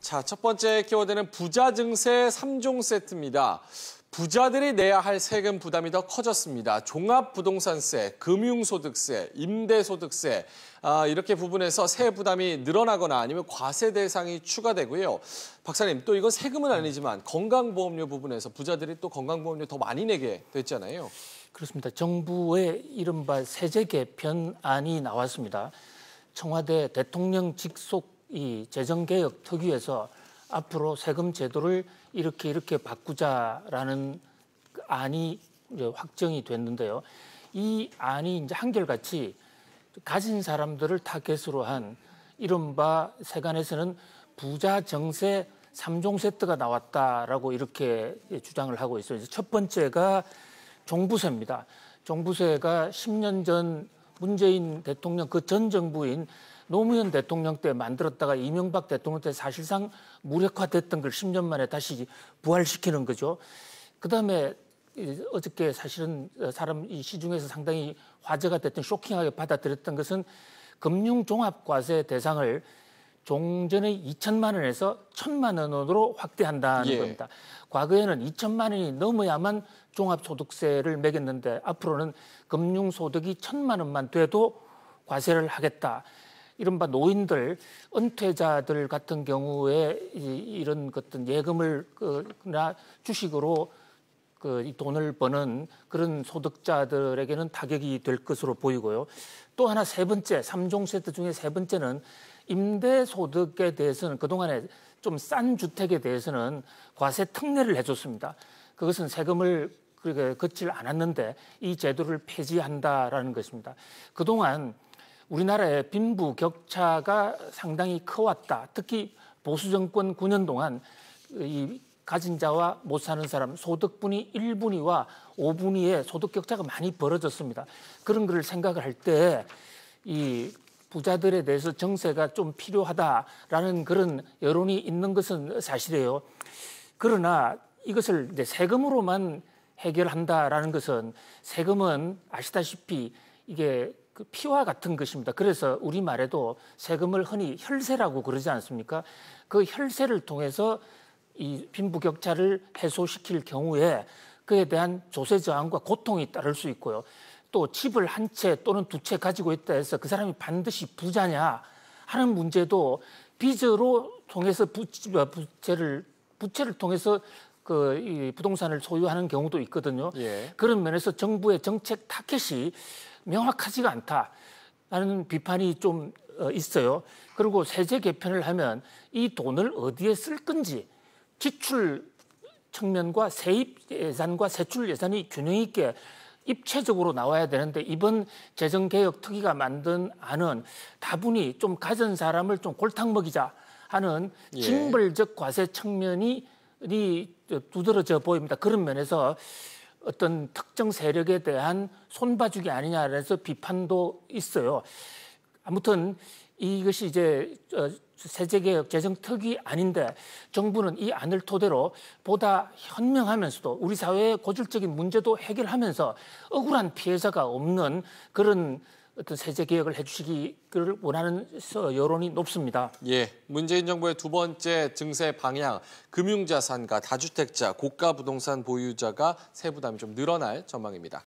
자, 첫 번째 키워드는 부자 증세 3종 세트입니다. 부자들이 내야 할 세금 부담이 더 커졌습니다. 종합부동산세, 금융소득세, 임대소득세 아, 이렇게 부분에서 세 부담이 늘어나거나 아니면 과세 대상이 추가되고요. 박사님, 또 이건 세금은 아니지만 건강보험료 부분에서 부자들이 또 건강보험료 더 많이 내게 됐잖아요. 그렇습니다. 정부의 이른바 세제 개편안이 나왔습니다. 청와대 대통령 직속 이 재정개혁 특위에서 앞으로 세금 제도를 이렇게 이렇게 바꾸자라는 그 안이 이제 확정이 됐는데요. 이 안이 이제 한결같이 가진 사람들을 타겟으로 한 이른바 세간에서는 부자 정세 삼종 세트가 나왔다라고 이렇게 주장을 하고 있어요. 첫 번째가 종부세입니다. 종부세가 10년 전 문재인 대통령 그 전 정부인 노무현 대통령 때 만들었다가 이명박 대통령 때 사실상 무력화됐던 걸 10년 만에 다시 부활시키는 거죠. 그다음에 어저께 사실은 사람 이 시중에서 상당히 화제가 됐던 쇼킹하게 받아들였던 것은 금융종합과세 대상을 종전의 2천만 원에서 1천만 원으로 확대한다는 예. 겁니다. 과거에는 2천만 원이 넘어야만 종합소득세를 매겼는데 앞으로는 금융소득이 1천만 원만 돼도 과세를 하겠다. 이른바 노인들, 은퇴자들 같은 경우에 이, 런 어떤 예금을 그나 주식으로 그 돈을 버는 그런 소득자들에게는 타격이 될 것으로 보이고요. 또 하나 세 번째, 3종 세트 중에 세 번째는 임대 소득에 대해서는 그동안에 좀 싼 주택에 대해서는 과세 특례를 해줬습니다. 그것은 세금을 그렇게 걷질 않았는데 이 제도를 폐지한다라는 것입니다. 그동안 우리나라의 빈부 격차가 상당히 커왔다. 특히 보수 정권 9년 동안 이 가진 자와 못 사는 사람 소득 분위 1분위와 5분위의 소득 격차가 많이 벌어졌습니다. 그런 걸 생각을 할 때 이 부자들에 대해서 정세가 좀 필요하다라는 그런 여론이 있는 것은 사실이에요. 그러나 이것을 이제 세금으로만 해결한다라는 것은 세금은 아시다시피 이게 그 피와 같은 것입니다. 그래서 우리말에도 세금을 흔히 혈세라고 그러지 않습니까? 그 혈세를 통해서 이 빈부격차를 해소시킬 경우에 그에 대한 조세 저항과 고통이 따를 수 있고요. 또 집을 한 채 또는 두 채 가지고 있다 해서 그 사람이 반드시 부자냐 하는 문제도 빚으로 통해서 부채를 부채를 통해서 그이 부동산을 소유하는 경우도 있거든요. 예. 그런 면에서 정부의 정책 타켓이 명확하지가 않다. 라는 비판이 좀 어, 있어요. 그리고 세제 개편을 하면 이 돈을 어디에 쓸 건지 지출 측면과 세입 예산과 세출 예산이 균형 있게 입체적으로 나와야 되는데 이번 재정개혁 특위가 만든 안은 다분히 좀 가진 사람을 좀 골탕 먹이자 하는 예. 징벌적 과세 측면이 이 두드러져 보입니다. 그런 면에서 어떤 특정 세력에 대한 손봐주기 아니냐라서 비판도 있어요. 아무튼 이것이 이제 어, 세제개혁 재정특위 아닌데 정부는 이 안을 토대로 보다 현명하면서도 우리 사회의 고질적인 문제도 해결하면서 억울한 피해자가 없는 그런 어떤 세제 개혁을 해주시기를 원하는 여론이 높습니다. 예, 문재인 정부의 두 번째 증세 방향, 금융자산과 다주택자, 고가 부동산 보유자가 세부담이 좀 늘어날 전망입니다.